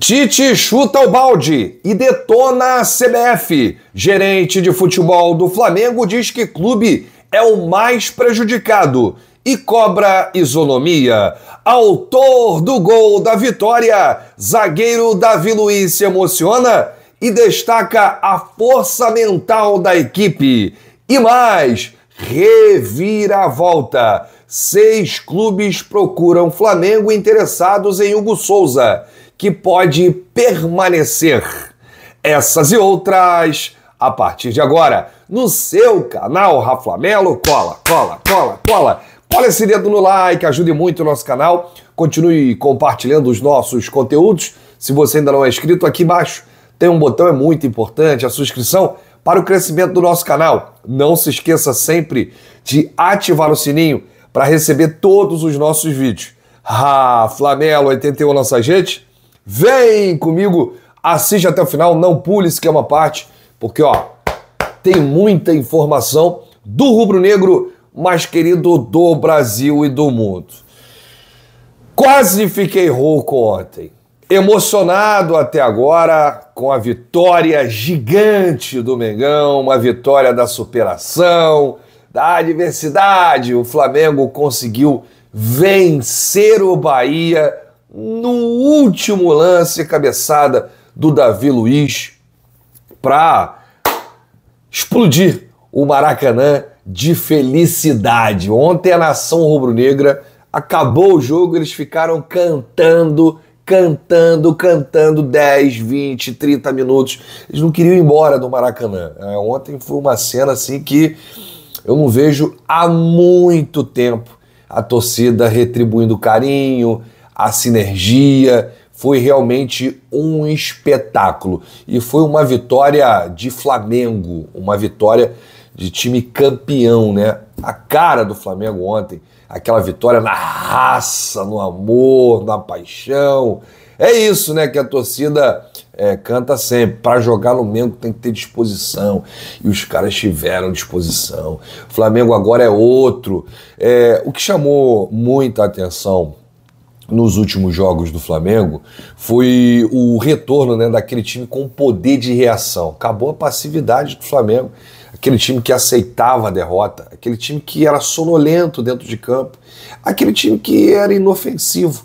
Tite chuta o balde e detona a CBF. Gerente de futebol do Flamengo diz que clube é o mais prejudicado e cobra isonomia. Autor do gol da vitória, zagueiro Davi Luiz se emociona e destaca a força mental da equipe. E mais, revira volta. Seis clubes procuram Flamengo interessados em Hugo Souza que pode permanecer. Essas e outras a partir de agora no seu canal Raflamelo. Cola, cola, cola, cola. Cola esse dedo no like, ajude muito o nosso canal. Continue compartilhando os nossos conteúdos. Se você ainda não é inscrito, aqui embaixo tem um botão, é muito importante, a subscrição para o crescimento do nosso canal. Não se esqueça sempre de ativar o sininho para receber todos os nossos vídeos. Ah, Flamelo 81 nossa gente. Vem comigo, assiste até o final, não pule isso que é uma parte, porque ó, tem muita informação do rubro-negro mais querido do Brasil e do mundo. Quase fiquei rouco ontem. Emocionado até agora com a vitória gigante do Mengão, uma vitória da superação, da adversidade. O Flamengo conseguiu vencer o Bahia no último lance, cabeçada do Davi Luiz para explodir o Maracanã de felicidade. Ontem a nação rubro-negra acabou o jogo, eles ficaram cantando, cantando, cantando 10, 20, 30 minutos. Eles não queriam ir embora do Maracanã. É, ontem foi uma cena assim que eu não vejo há muito tempo a torcida retribuindo carinho, a sinergia, foi realmente um espetáculo. E foi uma vitória de Flamengo, uma vitória de time campeão, né? A cara do Flamengo ontem, aquela vitória na raça, no amor, na paixão. É isso, né? Que a torcida é, canta sempre. Para jogar no Mengo tem que ter disposição. E os caras tiveram disposição. O Flamengo agora é outro. É, o que chamou muita atenção nos últimos jogos do Flamengo foi o retorno né, daquele time com poder de reação. Acabou a passividade do Flamengo, aquele time que aceitava a derrota, aquele time que era sonolento dentro de campo, aquele time que era inofensivo.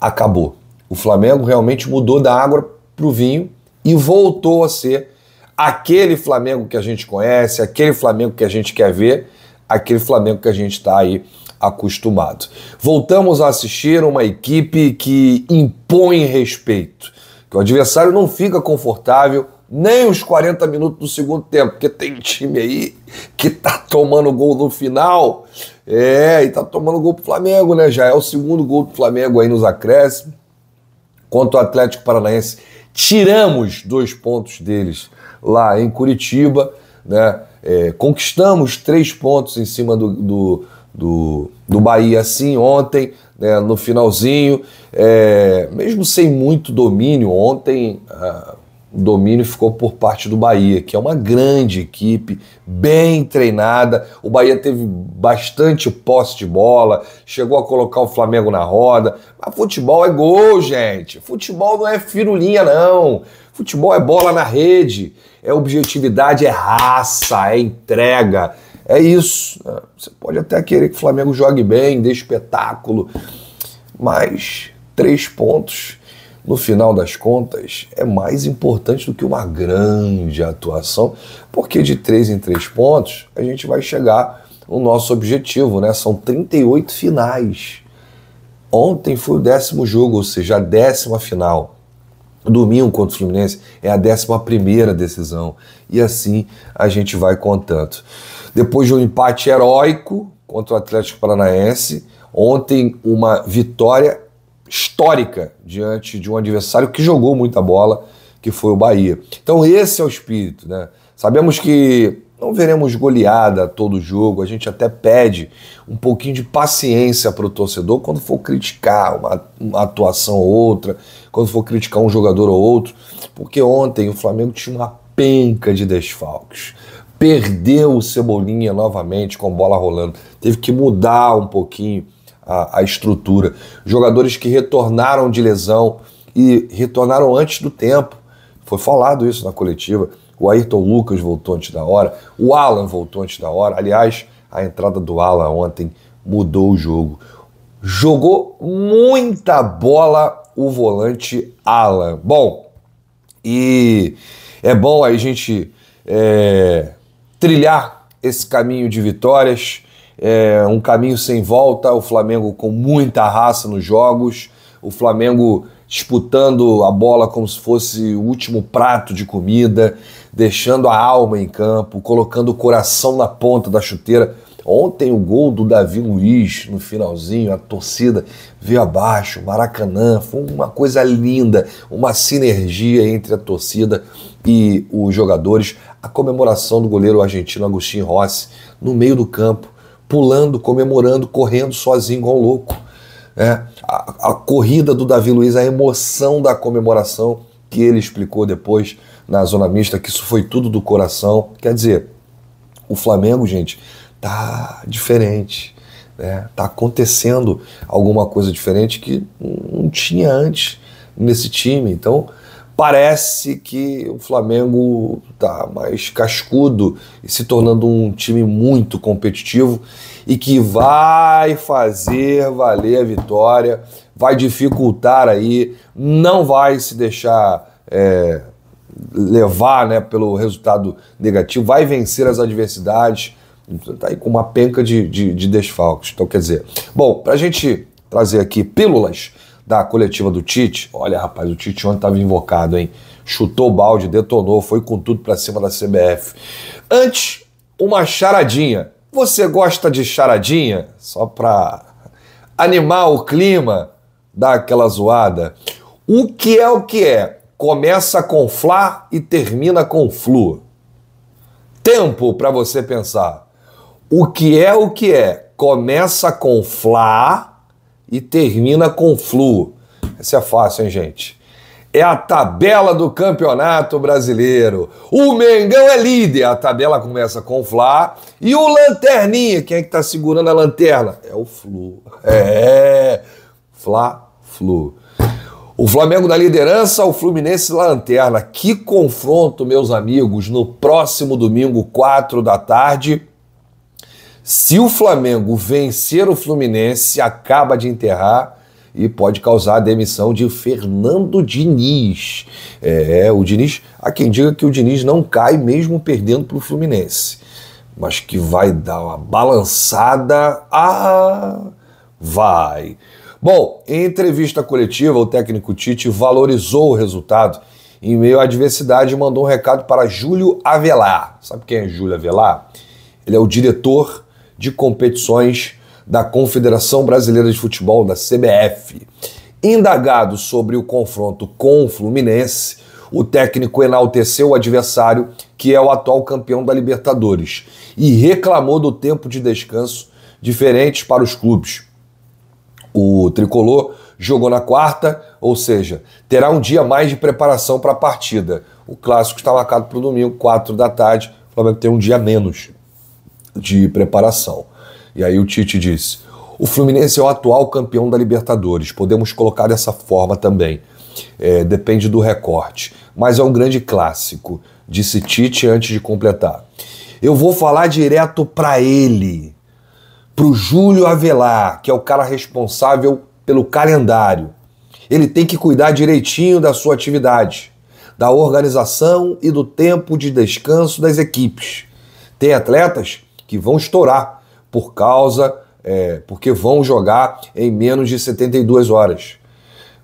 Acabou. O Flamengo realmente mudou da água para o vinho e voltou a ser aquele Flamengo que a gente conhece, aquele Flamengo que a gente quer ver, aquele Flamengo que a gente está aí acostumado. Voltamos a assistir uma equipe que impõe respeito, que o adversário não fica confortável nem os 40 minutos do segundo tempo, porque tem time aí que tá tomando gol no final. É, e tá tomando gol pro Flamengo, né? Já é o segundo gol do Flamengo aí nos acréscimos. Quanto ao Atlético Paranaense, tiramos dois pontos deles lá em Curitiba, né? É, conquistamos três pontos em cima do, do, do, do Bahia assim ontem, né, no finalzinho. É, mesmo sem muito domínio, ontem o domínio ficou por parte do Bahia, que é uma grande equipe, bem treinada. O Bahia teve bastante posse de bola, chegou a colocar o Flamengo na roda. Mas futebol é gol, gente. Futebol não é firulinha, não. Futebol é bola na rede, é objetividade, é raça, é entrega. É isso. Você pode até querer que o Flamengo jogue bem, dê espetáculo, mas três pontos, no final das contas, é mais importante do que uma grande atuação, porque de três em três pontos a gente vai chegar no nosso objetivo, né? São 38 finais. Ontem foi o décimo jogo, ou seja, a décima final. Domingo contra o Fluminense é a 11 decisão. E assim a gente vai contando. Depois de um empate heróico contra o Atlético Paranaense, ontem uma vitória histórica diante de um adversário que jogou muita bola, que foi o Bahia. Então esse é o espírito, né? Sabemos que não veremos goleada todo jogo, a gente até pede um pouquinho de paciência para o torcedor quando for criticar uma, uma, atuação ou outra, quando for criticar um jogador ou outro, porque ontem o Flamengo tinha uma penca de desfalques. Perdeu o Cebolinha novamente com bola rolando, teve que mudar um pouquinho a, a estrutura. Jogadores que retornaram de lesão e retornaram antes do tempo, foi falado isso na coletiva o Ayrton Lucas voltou antes da hora, o Alan voltou antes da hora. Aliás, a entrada do Alan ontem mudou o jogo. Jogou muita bola o volante Alan. Bom, e é bom a gente é, trilhar esse caminho de vitórias, é, um caminho sem volta. O Flamengo com muita raça nos jogos, o Flamengo disputando a bola como se fosse o último prato de comida, deixando a alma em campo, colocando o coração na ponta da chuteira. Ontem o gol do Davi Luiz no finalzinho, a torcida veio abaixo, Maracanã, foi uma coisa linda, uma sinergia entre a torcida e os jogadores. A comemoração do goleiro argentino Agostinho Rossi no meio do campo, pulando, comemorando, correndo sozinho igual um louco. É, a, a, corrida do Davi Luiz, a emoção da comemoração, que ele explicou depois na zona mista, que isso foi tudo do coração. Quer dizer, o Flamengo, gente, tá diferente. Né? Tá acontecendo alguma coisa diferente que não tinha antes nesse time. Então, parece que o Flamengo está mais cascudo e se tornando um time muito competitivo e que vai fazer valer a vitória, vai dificultar aí, não vai se deixar é, levar né, pelo resultado negativo, vai vencer as adversidades. Tá aí com uma penca de, de, de desfalques. Então, quer dizer. Bom, para a gente trazer aqui pílulas da coletiva do Tite. Olha, rapaz, o Tite ontem estava invocado, hein? Chutou o balde, detonou, foi com tudo para cima da CBF. Antes, uma charadinha. Você gosta de charadinha? Só para animar o clima, dar aquela zoada. O que é o que é? Começa com flá e termina com flu. Tempo para você pensar. O que é o que é? Começa com flá e termina com Flu. Essa é fácil, hein, gente? É a tabela do Campeonato Brasileiro. O Mengão é líder. A tabela começa com o Fla. E o Lanterninha, quem é que tá segurando a lanterna? É o Flu. É. Fla, Flu. O Flamengo na liderança, o Fluminense lanterna. Que confronto, meus amigos, no próximo domingo, 4 da tarde se o Flamengo vencer o Fluminense, acaba de enterrar e pode causar a demissão de Fernando Diniz. É, o Diniz, há quem diga que o Diniz não cai mesmo perdendo para o Fluminense, mas que vai dar uma balançada. Ah, vai. Bom, em entrevista coletiva, o técnico Tite valorizou o resultado em meio à adversidade mandou um recado para Júlio Avelar. Sabe quem é Júlio Avelar? Ele é o diretor de competições da Confederação Brasileira de Futebol, da CBF. Indagado sobre o confronto com o Fluminense, o técnico enalteceu o adversário, que é o atual campeão da Libertadores, e reclamou do tempo de descanso diferente para os clubes. O tricolor jogou na quarta, ou seja, terá um dia mais de preparação para a partida. O clássico está marcado para o domingo, 4 da tarde. O Flamengo tem um dia menos de preparação. E aí o Tite disse: o Fluminense é o atual campeão da Libertadores, podemos colocar dessa forma também. É, depende do recorte, mas é um grande clássico, disse Tite antes de completar. Eu vou falar direto para ele, pro Júlio Avelar, que é o cara responsável pelo calendário. Ele tem que cuidar direitinho da sua atividade, da organização e do tempo de descanso das equipes. Tem atletas que vão estourar por causa, é, porque vão jogar em menos de 72 horas.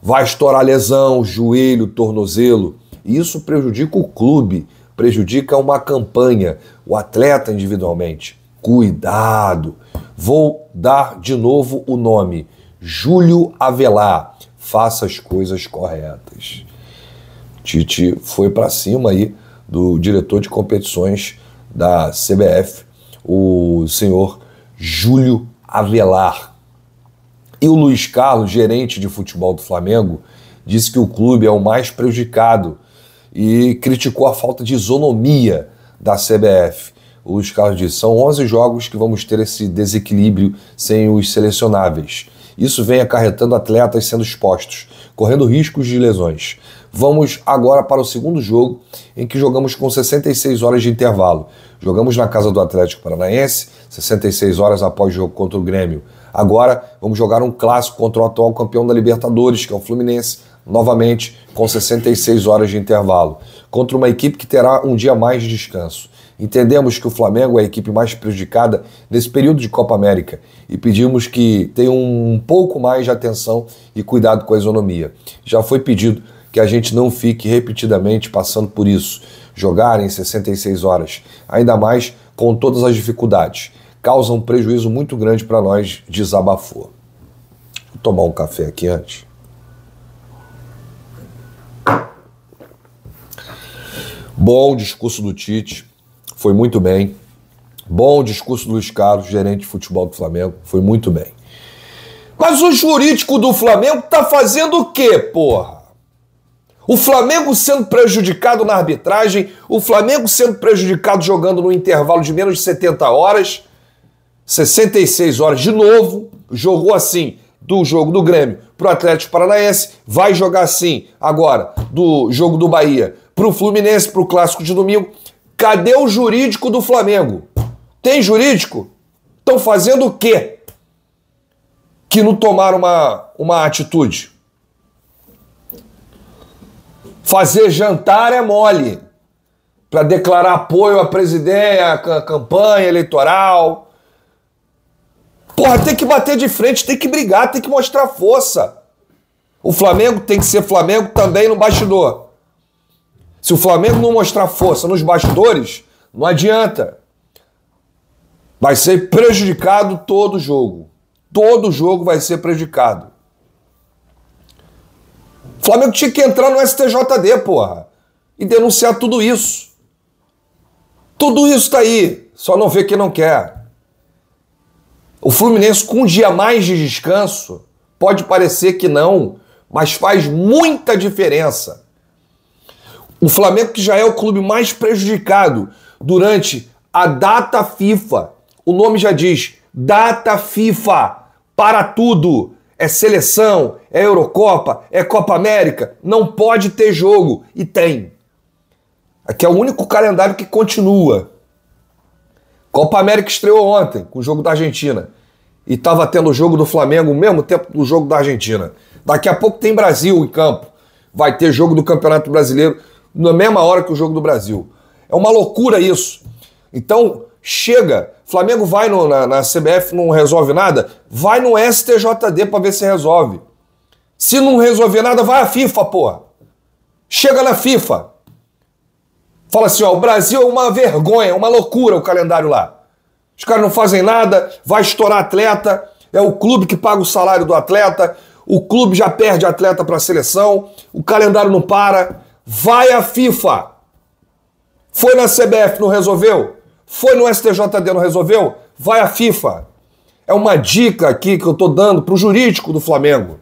Vai estourar lesão, joelho, tornozelo. Isso prejudica o clube, prejudica uma campanha, o atleta individualmente. Cuidado! Vou dar de novo o nome: Júlio Avelar. Faça as coisas corretas. Tite foi para cima aí do diretor de competições da CBF, o senhor Júlio Avelar. E o Luiz Carlos, gerente de futebol do Flamengo, disse que o clube é o mais prejudicado e criticou a falta de isonomia da CBF. O Luiz Carlos disse: são 11 jogos que vamos ter esse desequilíbrio sem os selecionáveis. Isso vem acarretando atletas sendo expostos, correndo riscos de lesões. Vamos agora para o segundo jogo, em que jogamos com 66 horas de intervalo. Jogamos na casa do Atlético Paranaense, 66 horas após o jogo contra o Grêmio. Agora vamos jogar um clássico contra o atual campeão da Libertadores, que é o Fluminense, novamente com 66 horas de intervalo, contra uma equipe que terá um dia mais de descanso. Entendemos que o Flamengo é a equipe mais prejudicada nesse período de Copa América e pedimos que tenha um pouco mais de atenção e cuidado com a isonomia. Já foi pedido que a gente não fique repetidamente passando por isso. Jogar em 66 horas, ainda mais com todas as dificuldades, causa um prejuízo muito grande para nós, desabafou. Vou tomar um café aqui antes. Bom discurso do Tite, foi muito bem. Bom discurso do Luiz Carlos, gerente de futebol do Flamengo, foi muito bem. Mas o jurídico do Flamengo tá fazendo o quê, porra? O Flamengo sendo prejudicado na arbitragem, o Flamengo sendo prejudicado jogando no intervalo de menos de 70 horas, 66 horas de novo, jogou assim do jogo do Grêmio para o Atlético Paranaense, vai jogar assim agora do jogo do Bahia para o Fluminense, para o Clássico de domingo. Cadê o jurídico do Flamengo? Tem jurídico? Estão fazendo o quê? Que não tomaram uma, uma atitude. Fazer jantar é mole para declarar apoio à presidência, à campanha eleitoral. Porra, tem que bater de frente, tem que brigar, tem que mostrar força. O Flamengo tem que ser Flamengo também no bastidor. Se o Flamengo não mostrar força nos bastidores, não adianta. Vai ser prejudicado todo jogo. Todo jogo vai ser prejudicado. Flamengo tinha que entrar no STJD, porra, e denunciar tudo isso. Tudo isso tá aí, só não vê quem não quer. O Fluminense, com um dia mais de descanso, pode parecer que não, mas faz muita diferença. O Flamengo, que já é o clube mais prejudicado durante a data FIFA, o nome já diz: data FIFA para tudo é seleção, é Eurocopa, é Copa América. Não pode ter jogo. E tem. Aqui é o único calendário que continua. Copa América estreou ontem, com o jogo da Argentina. E estava tendo o jogo do Flamengo ao mesmo tempo do jogo da Argentina. Daqui a pouco tem Brasil em campo. Vai ter jogo do Campeonato Brasileiro na mesma hora que o jogo do Brasil. É uma loucura isso. Então, chega Flamengo vai no, na, na CBF, não resolve nada? Vai no STJD para ver se resolve. Se não resolver nada, vai à FIFA, porra. Chega na FIFA. Fala assim, ó, o Brasil é uma vergonha, uma loucura o calendário lá. Os caras não fazem nada, vai estourar atleta, é o clube que paga o salário do atleta, o clube já perde atleta para a seleção, o calendário não para. Vai à FIFA. Foi na CBF, não resolveu? Foi no STJD, não resolveu? Vai à FIFA. É uma dica aqui que eu estou dando para o jurídico do Flamengo.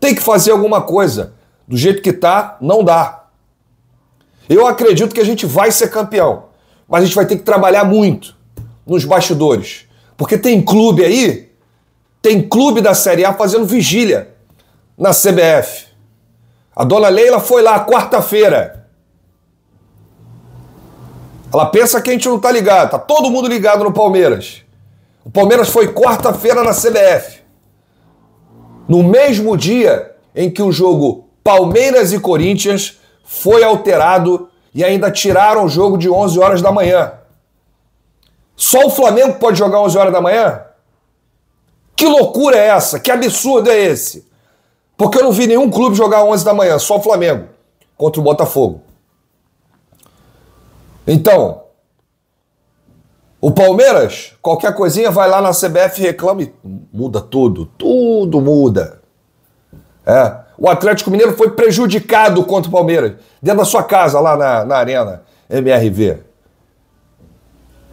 Tem que fazer alguma coisa. Do jeito que tá, não dá. Eu acredito que a gente vai ser campeão, mas a gente vai ter que trabalhar muito nos bastidores. Porque tem clube aí, tem clube da Série A fazendo vigília na CBF. A dona Leila foi lá quarta-feira ela pensa que a gente não tá ligado, tá todo mundo ligado no Palmeiras. O Palmeiras foi quarta-feira na CBF. No mesmo dia em que o jogo Palmeiras e Corinthians foi alterado e ainda tiraram o jogo de 11 horas da manhã. Só o Flamengo pode jogar 11 horas da manhã? Que loucura é essa? Que absurdo é esse? Porque eu não vi nenhum clube jogar 11 da manhã, só o Flamengo contra o Botafogo. Então, o Palmeiras, qualquer coisinha, vai lá na CBF e reclame. muda tudo. Tudo muda. É. O Atlético Mineiro foi prejudicado contra o Palmeiras, dentro da sua casa, lá na, na Arena MRV.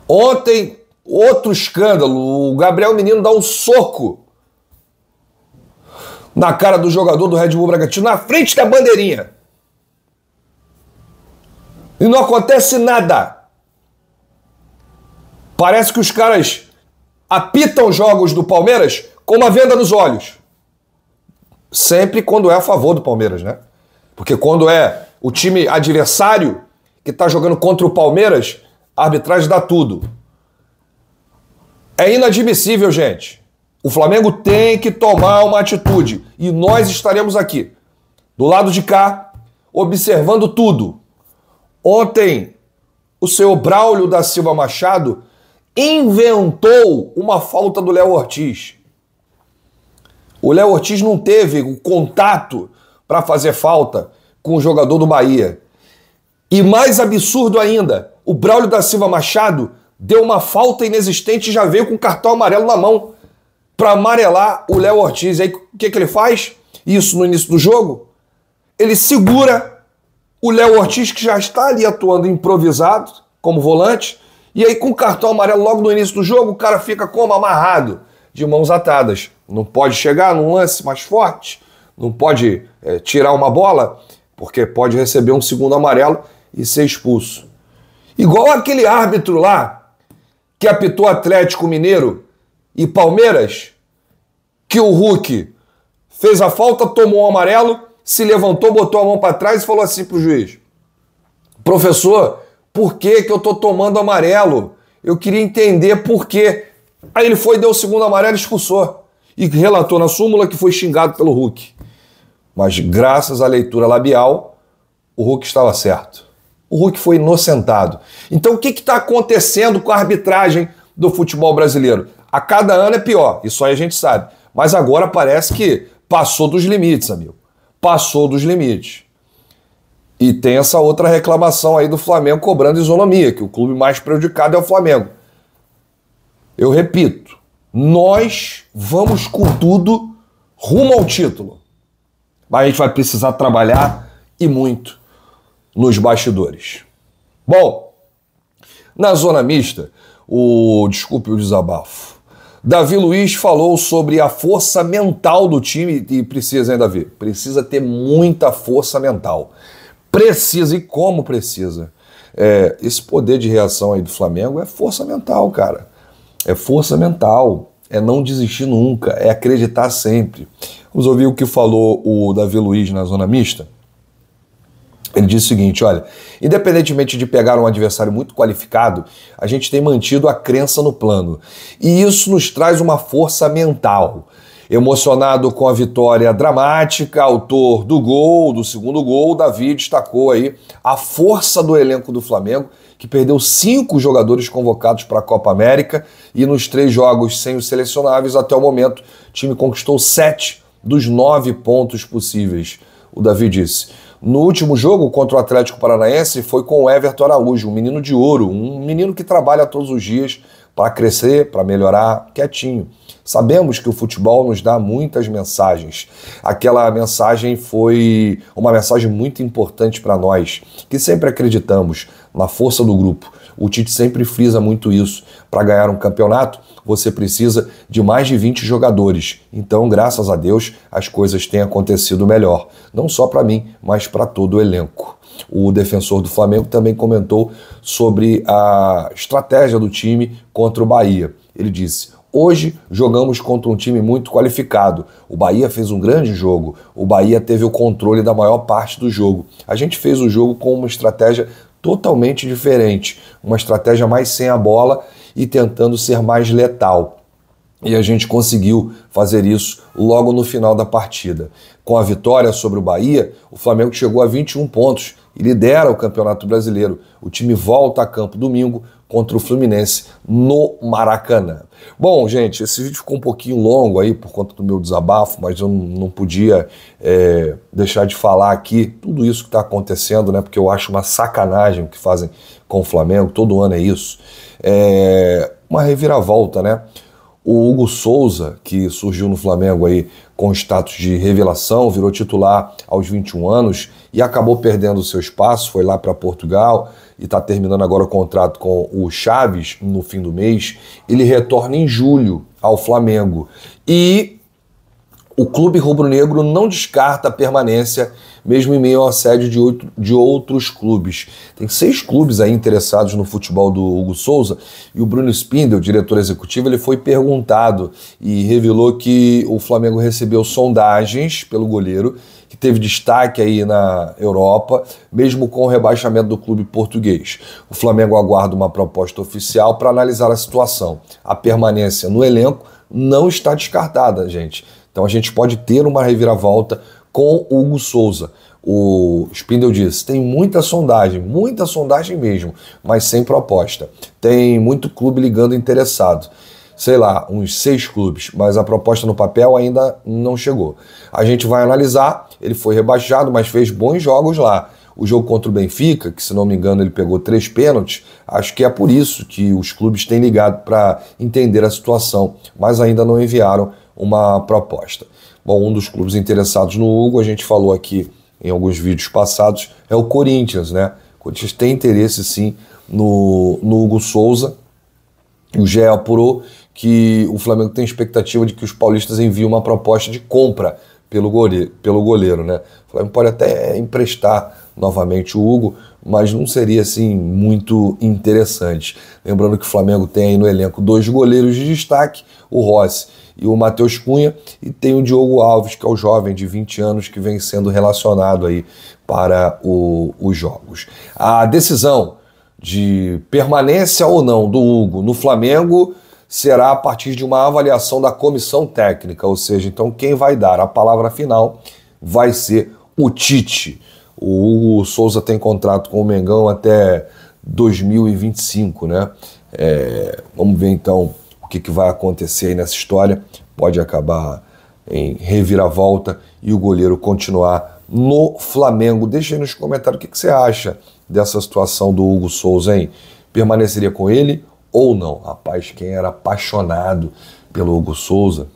Ontem, outro escândalo. O Gabriel Menino dá um soco na cara do jogador do Red Bull Bragantino, na frente da bandeirinha e não acontece nada. Parece que os caras apitam jogos do Palmeiras com uma venda nos olhos. Sempre quando é a favor do Palmeiras, né? Porque quando é o time adversário que está jogando contra o Palmeiras, a arbitragem dá tudo. É inadmissível, gente. O Flamengo tem que tomar uma atitude e nós estaremos aqui, do lado de cá, observando tudo. Ontem, o senhor Braulio da Silva Machado inventou uma falta do Léo Ortiz. O Léo Ortiz não teve o contato para fazer falta com o jogador do Bahia. E mais absurdo ainda, o Braulio da Silva Machado deu uma falta inexistente e já veio com o cartão amarelo na mão para amarelar o Léo Ortiz. Aí o que, que ele faz? Isso no início do jogo? Ele segura o Léo Ortiz, que já está ali atuando improvisado, como volante, e aí com o cartão amarelo logo no início do jogo, o cara fica como amarrado, de mãos atadas. Não pode chegar num lance mais forte, não pode é, tirar uma bola, porque pode receber um segundo amarelo e ser expulso. Igual aquele árbitro lá que apitou Atlético Mineiro e Palmeiras, que o Hulk fez a falta, tomou o um amarelo se levantou, botou a mão para trás e falou assim para o juiz: Professor, por que, que eu tô tomando amarelo? Eu queria entender por quê. Aí ele foi, deu o segundo amarelo e expulsou. E relatou na súmula que foi xingado pelo Hulk. Mas graças à leitura labial, o Hulk estava certo. O Hulk foi inocentado. Então o que está acontecendo com a arbitragem do futebol brasileiro? A cada ano é pior, isso aí a gente sabe. Mas agora parece que passou dos limites, amigo passou dos limites. E tem essa outra reclamação aí do Flamengo cobrando isonomia, que o clube mais prejudicado é o Flamengo. Eu repito, nós vamos com tudo rumo ao título. Mas a gente vai precisar trabalhar e muito nos bastidores. Bom, na zona mista, o desculpe o desabafo. Davi Luiz falou sobre a força mental do time e precisa, hein, Davi? Precisa ter muita força mental. Precisa e como precisa. É, esse poder de reação aí do Flamengo é força mental, cara. É força mental. É não desistir nunca. É acreditar sempre. Vamos ouvir o que falou o Davi Luiz na zona mista? Ele diz o seguinte: olha, independentemente de pegar um adversário muito qualificado, a gente tem mantido a crença no plano. E isso nos traz uma força mental. Emocionado com a vitória dramática, autor do gol, do segundo gol, Davi destacou aí a força do elenco do Flamengo, que perdeu cinco jogadores convocados para a Copa América e nos três jogos sem os selecionáveis até o momento, o time conquistou sete dos nove pontos possíveis. O Davi disse. No último jogo contra o Atlético Paranaense foi com o Everton Araújo, um menino de ouro, um menino que trabalha todos os dias, para crescer, para melhorar, quietinho. Sabemos que o futebol nos dá muitas mensagens. Aquela mensagem foi uma mensagem muito importante para nós, que sempre acreditamos na força do grupo. O Tite sempre frisa muito isso. Para ganhar um campeonato, você precisa de mais de 20 jogadores. Então, graças a Deus, as coisas têm acontecido melhor, não só para mim, mas para todo o elenco o defensor do Flamengo, também comentou sobre a estratégia do time contra o Bahia. Ele disse: Hoje jogamos contra um time muito qualificado. O Bahia fez um grande jogo. O Bahia teve o controle da maior parte do jogo. A gente fez o jogo com uma estratégia totalmente diferente, uma estratégia mais sem a bola e tentando ser mais letal. E a gente conseguiu fazer isso logo no final da partida. Com a vitória sobre o Bahia, o Flamengo chegou a 21 pontos e lidera o Campeonato Brasileiro. O time volta a campo domingo contra o Fluminense no Maracanã. Bom, gente, esse vídeo ficou um pouquinho longo aí por conta do meu desabafo, mas eu não podia é, deixar de falar aqui tudo isso que está acontecendo, né? Porque eu acho uma sacanagem o que fazem com o Flamengo, todo ano é isso. É uma reviravolta, né? o Hugo Souza, que surgiu no Flamengo aí com status de revelação, virou titular aos 21 anos e acabou perdendo o seu espaço, foi lá para Portugal e está terminando agora o contrato com o Chaves no fim do mês. Ele retorna em julho ao Flamengo. E o clube rubro-negro não descarta a permanência, mesmo em meio ao assédio de, outro, de outros clubes. Tem seis clubes aí interessados no futebol do Hugo Souza e o Bruno Spindel, diretor executivo, ele foi perguntado e revelou que o Flamengo recebeu sondagens pelo goleiro, que teve destaque aí na Europa, mesmo com o rebaixamento do clube português. O Flamengo aguarda uma proposta oficial para analisar a situação. A permanência no elenco não está descartada, gente. Então a gente pode ter uma reviravolta com o Hugo Souza. O Spindle diz: tem muita sondagem, muita sondagem mesmo, mas sem proposta. Tem muito clube ligando interessado. Sei lá, uns seis clubes, mas a proposta no papel ainda não chegou. A gente vai analisar. Ele foi rebaixado, mas fez bons jogos lá o jogo contra o Benfica, que se não me engano ele pegou três pênaltis, acho que é por isso que os clubes têm ligado para entender a situação, mas ainda não enviaram uma proposta. Bom, um dos clubes interessados no Hugo, a gente falou aqui em alguns vídeos passados, é o Corinthians, né? O Corinthians tem interesse sim no, no Hugo Souza. O GE apurou que o Flamengo tem expectativa de que os paulistas enviem uma proposta de compra pelo goleiro, pelo goleiro né? O Flamengo pode até emprestar novamente o Hugo, mas não seria assim muito interessante. Lembrando que o Flamengo tem aí no elenco dois goleiros de destaque, o Rossi e o Matheus Cunha, e tem o Diogo Alves, que é o jovem de 20 anos que vem sendo relacionado aí para o, os jogos. A decisão de permanência ou não do Hugo no Flamengo será a partir de uma avaliação da comissão técnica, ou seja, então quem vai dar a palavra final vai ser o Tite. O Hugo Souza tem contrato com o Mengão até 2025, né? É, vamos ver então o que, que vai acontecer aí nessa história. Pode acabar em reviravolta e o goleiro continuar no Flamengo. Deixa aí nos comentários o que, que você acha dessa situação do Hugo Souza, hein? Permaneceria com ele ou não? Rapaz, quem era apaixonado pelo Hugo Souza,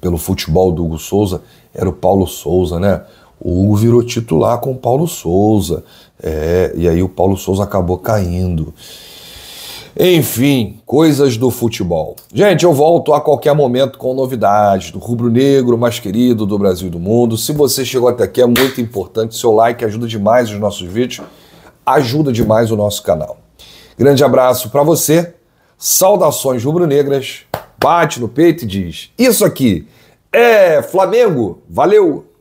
pelo futebol do Hugo Souza, era o Paulo Souza, né? O Hugo virou titular com o Paulo Souza. É, e aí o Paulo Souza acabou caindo. Enfim, coisas do futebol. Gente, eu volto a qualquer momento com novidades do rubro-negro mais querido do Brasil e do mundo. Se você chegou até aqui, é muito importante. Seu like ajuda demais os nossos vídeos, ajuda demais o nosso canal. Grande abraço para você, saudações rubro-negras. Bate no peito e diz: Isso aqui é Flamengo! Valeu!